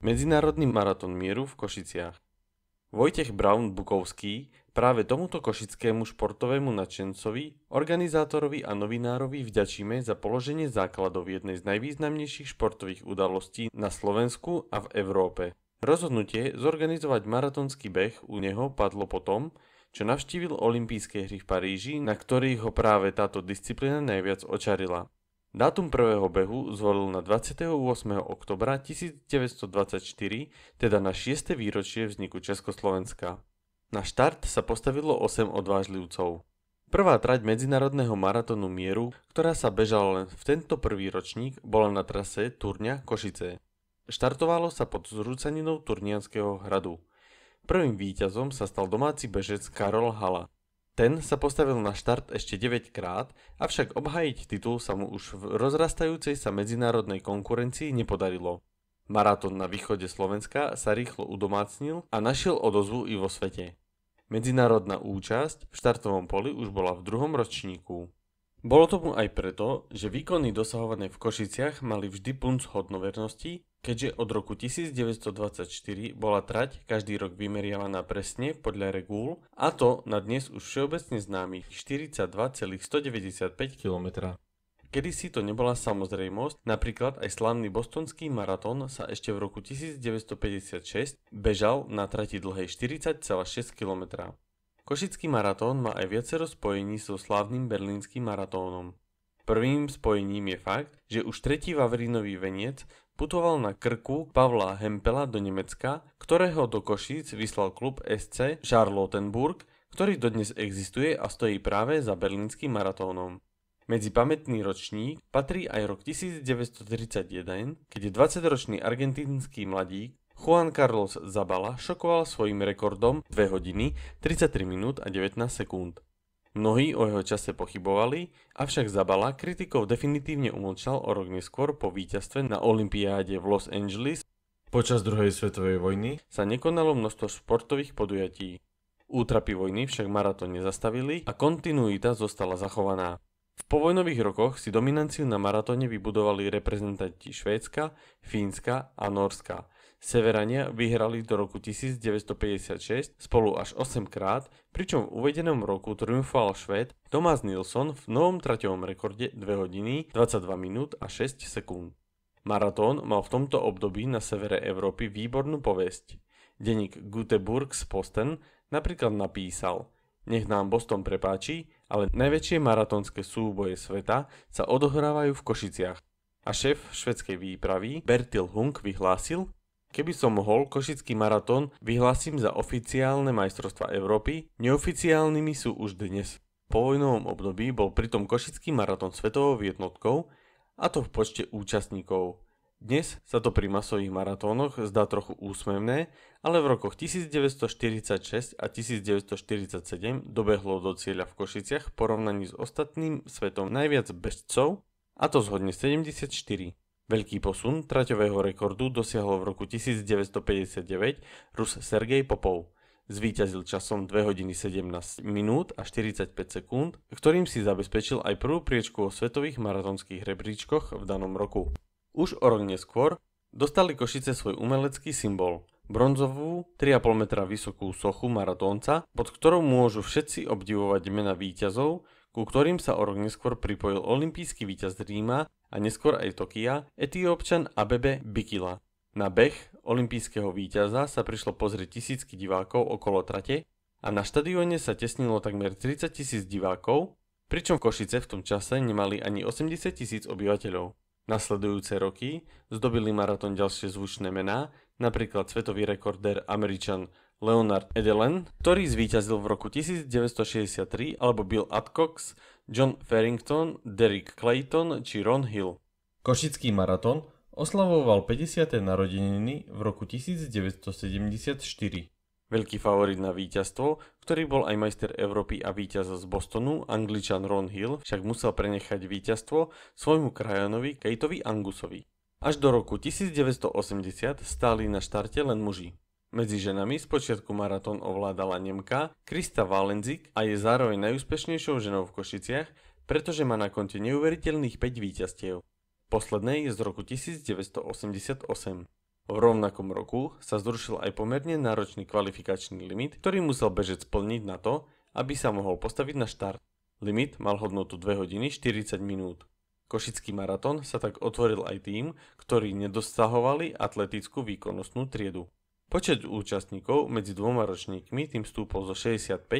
Medzinárodný maratón mieru v Košiciach. Vojtech Braun Bukovský práve tomuto košickému športovému nadšencovi, organizátorovi a novinárovi vďačíme za položenie základov jednej z najvýznamnejších športových udalostí na Slovensku a v Európe. Rozhodnutie zorganizovať maratonský beh u neho padlo potom, čo navštívil olympijské hry v Paríži, na ktorých ho práve táto disciplína najviac očarila. Dátum prvého behu zvolil na 28. oktobra 1924, teda na 6. výročie vzniku Československa. Na štart sa postavilo 8 odvážlivcov. Prvá trať medzinárodného maratónu mieru, ktorá sa bežala len v tento prvý ročník, bola na trase Turňa Košice. Štartovalo sa pod zrúcaninou Turnianského hradu. Prvým víťazom sa stal domáci bežec Karol Hala. Ten sa postavil na štart ešte 9 krát, avšak obhajiť titul sa mu už v rozrastajúcej sa medzinárodnej konkurencii nepodarilo. Maratón na východe Slovenska sa rýchlo udomácnil a našiel odozvu i vo svete. Medzinárodná účasť v štartovom poli už bola v druhom ročníku. Bolo tomu aj preto, že výkony dosahované v Košiciach mali vždy punc hodnovernosti Keďže od roku 1924 bola trať každý rok vymeriavaná presne podľa regúl, a to na dnes už všeobecne známych 42,195 km. Kedy si to nebola samozrejmosť, napríklad aj slavný bostonský maratón sa ešte v roku 1956 bežal na trati dlhej 40,6 km. Košický maratón má aj viacero spojení so slávnym berlínskym maratónom. Prvým spojením je fakt, že už tretí Vavrinový venec putoval na krku Pavla Hempela do Nemecka, ktorého do Košíc vyslal klub SC Charlottenburg, ktorý dodnes existuje a stojí práve za berlínskym maratónom. Medzi pamätný ročník patrí aj rok 1931, keď 20-ročný argentínsky mladík Juan Carlos Zabala šokoval svojim rekordom 2 hodiny, 33 minút a 19 sekúnd. Mnohí o jeho čase pochybovali, avšak Zabala kritikov definitívne umlčal o rok neskôr po víťazstve na Olympiáde v Los Angeles. Počas druhej svetovej vojny sa nekonalo množstvo športových podujatí. Útrapy vojny však maratón nezastavili a kontinuita zostala zachovaná. V povojnových rokoch si dominanciu na maratóne vybudovali reprezentanti Švédska, Fínska a Norska. Severania vyhrali do roku 1956 spolu až 8 krát, pričom v uvedenom roku triumfoval Švéd Thomas Nilsson v novom traťovom rekorde 2 hodiny 22 minút a 6 sekúnd. Maratón mal v tomto období na severe Európy výbornú povesť. Deník z Posten napríklad napísal Nech nám Boston prepáči, ale najväčšie maratónske súboje sveta sa odohrávajú v Košiciach. A šéf švedskej výpravy Bertil Hunk vyhlásil, Keby som mohol, Košický maratón vyhlasím za oficiálne majstrovstva Európy, neoficiálnymi sú už dnes. Po vojnovom období bol pritom Košický maratón svetovou jednotkou, a to v počte účastníkov. Dnes sa to pri masových maratónoch zdá trochu úsmevné, ale v rokoch 1946 a 1947 dobehlo do cieľa v Košiciach v porovnaní s ostatným svetom najviac bežcov, a to zhodne 74. Veľký posun traťového rekordu dosiahol v roku 1959 Rus Sergej Popov. Zvíťazil časom 2 hodiny 17 minút a 45 sekúnd, ktorým si zabezpečil aj prvú priečku o svetových maratonských rebríčkoch v danom roku. Už o rok neskôr dostali Košice svoj umelecký symbol bronzovú 3,5 metra vysokú sochu maratónca, pod ktorou môžu všetci obdivovať mena výťazov, ku ktorým sa o rok neskôr pripojil olimpijský víťaz Ríma a neskôr aj Tokia, etiópčan Abebe Bikila. Na beh olympijského víťaza sa prišlo pozrieť tisícky divákov okolo trate a na štadióne sa tesnilo takmer 30 tisíc divákov, pričom Košice v tom čase nemali ani 80 tisíc obyvateľov. Nasledujúce roky zdobili maratón ďalšie zvučné mená, napríklad svetový rekordér Američan Leonard Edelen, ktorý zvíťazil v roku 1963, alebo Bill Adcox, John Farrington, Derek Clayton či Ron Hill. Košický maratón oslavoval 50. narodeniny v roku 1974. Veľký favorit na víťazstvo, ktorý bol aj majster Európy a víťaz z Bostonu, angličan Ron Hill, však musel prenechať víťazstvo svojmu krajanovi Kejtovi Angusovi. Až do roku 1980 stáli na štarte len muži. Medzi ženami spočiatku maratón ovládala Nemka Krista Valenzik a je zároveň najúspešnejšou ženou v Košiciach, pretože má na konte neuveriteľných 5 víťazstiev. Posledné je z roku 1988. V rovnakom roku sa zrušil aj pomerne náročný kvalifikačný limit, ktorý musel bežec splniť na to, aby sa mohol postaviť na štart. Limit mal hodnotu 2 hodiny 40 minút. Košický maratón sa tak otvoril aj tým, ktorí nedosahovali atletickú výkonnostnú triedu. Počet účastníkov medzi dvoma ročníkmi tým stúpol zo 65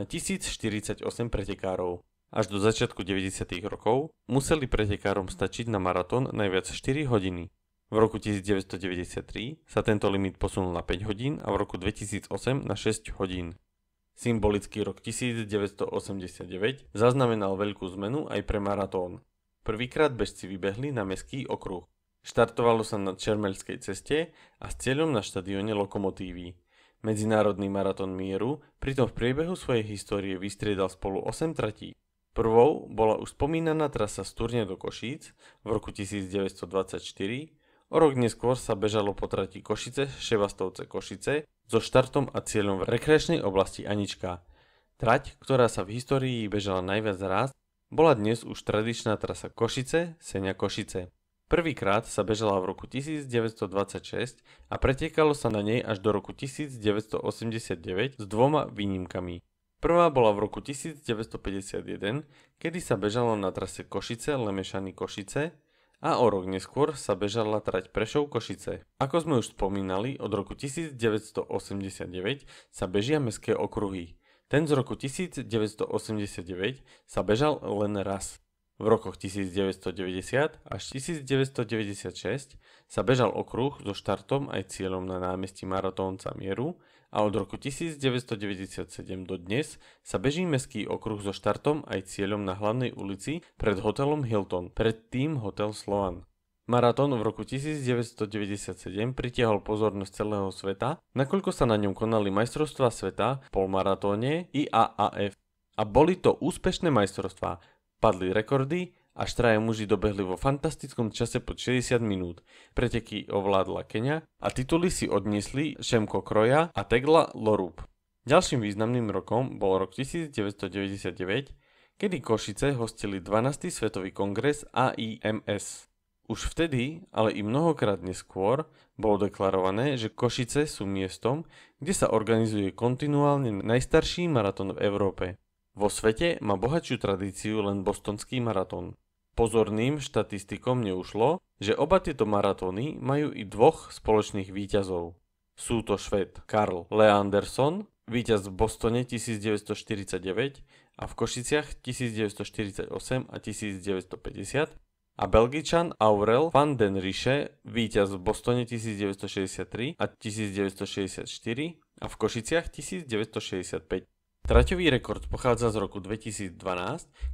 na 1048 pretekárov. Až do začiatku 90. rokov museli pretekárom stačiť na maratón najviac 4 hodiny. V roku 1993 sa tento limit posunul na 5 hodín a v roku 2008 na 6 hodín. Symbolický rok 1989 zaznamenal veľkú zmenu aj pre maratón. Prvýkrát bežci vybehli na meský okruh. Štartovalo sa na Čermelskej ceste a s cieľom na štadióne Lokomotívy. Medzinárodný maratón mieru pritom v priebehu svojej histórie vystriedal spolu 8 tratí. Prvou bola už spomínaná trasa z Turne do Košíc v roku 1924, o rok neskôr sa bežalo po trati Košice, Ševastovce, Košice so štartom a cieľom v rekreačnej oblasti Anička. Trať, ktorá sa v histórii bežala najviac raz, bola dnes už tradičná trasa Košice, Senia Košice. Prvýkrát sa bežala v roku 1926 a pretekalo sa na nej až do roku 1989 s dvoma výnimkami. Prvá bola v roku 1951, kedy sa bežalo na trase Košice Lemešany Košice a o rok neskôr sa bežala trať Prešov Košice. Ako sme už spomínali, od roku 1989 sa bežia mestské okruhy. Ten z roku 1989 sa bežal len raz. V rokoch 1990 až 1996 sa bežal okruh so štartom aj cieľom na námestí Maratónca Mieru a od roku 1997 do dnes sa beží mestský okruh so štartom aj cieľom na hlavnej ulici pred hotelom Hilton, predtým hotel Sloan. Maratón v roku 1997 pritiahol pozornosť celého sveta, nakoľko sa na ňom konali majstrovstvá sveta, polmaratóne i AAF. A boli to úspešné majstrovstvá, Padli rekordy a štraje muži dobehli vo fantastickom čase pod 60 minút. Preteky ovládla Kenia a tituly si odniesli Šemko Kroja a Tegla Lorup. Ďalším významným rokom bol rok 1999, kedy Košice hostili 12. svetový kongres AIMS. Už vtedy, ale i mnohokrát neskôr, bolo deklarované, že Košice sú miestom, kde sa organizuje kontinuálne najstarší maratón v Európe. Vo svete má bohatšiu tradíciu len bostonský maratón. Pozorným štatistikom neušlo, že oba tieto maratóny majú i dvoch spoločných výťazov. Sú to Šved Karl Leanderson, víťaz v Bostone 1949 a v Košiciach 1948 a 1950 a Belgičan Aurel van den Riche, víťaz v Bostone 1963 a 1964 a v Košiciach 1965. Traťový rekord pochádza z roku 2012,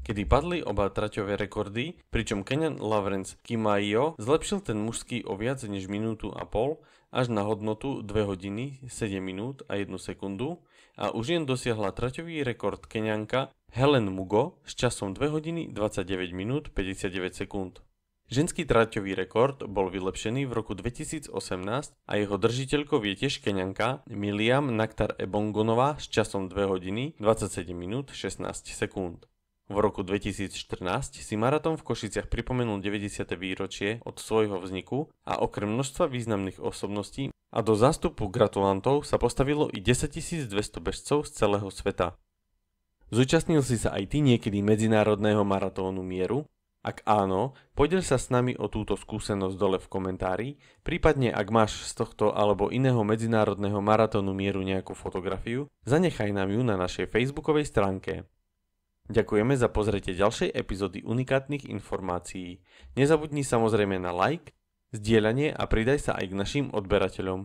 kedy padli oba traťové rekordy, pričom Kenyan Lawrence Kimaio zlepšil ten mužský o viac než minútu a pol až na hodnotu 2 hodiny, 7 minút a 1 sekundu a už jen dosiahla traťový rekord Kenianka Helen Mugo s časom 2 hodiny 29 minút 59 sekúnd. Ženský traťový rekord bol vylepšený v roku 2018 a jeho držiteľkou je tiež Kenianka Miliam Naktar Ebongonová s časom 2 hodiny 27 minút 16 sekúnd. V roku 2014 si maratón v Košiciach pripomenul 90. výročie od svojho vzniku a okrem množstva významných osobností a do zástupu gratulantov sa postavilo i 10 200 bežcov z celého sveta. Zúčastnil si sa aj ty niekedy medzinárodného maratónu mieru? Ak áno, podeľ sa s nami o túto skúsenosť dole v komentári, prípadne ak máš z tohto alebo iného medzinárodného maratónu mieru nejakú fotografiu, zanechaj nám ju na našej facebookovej stránke. Ďakujeme za pozretie ďalšej epizódy unikátnych informácií. Nezabudni samozrejme na like, zdieľanie a pridaj sa aj k našim odberateľom.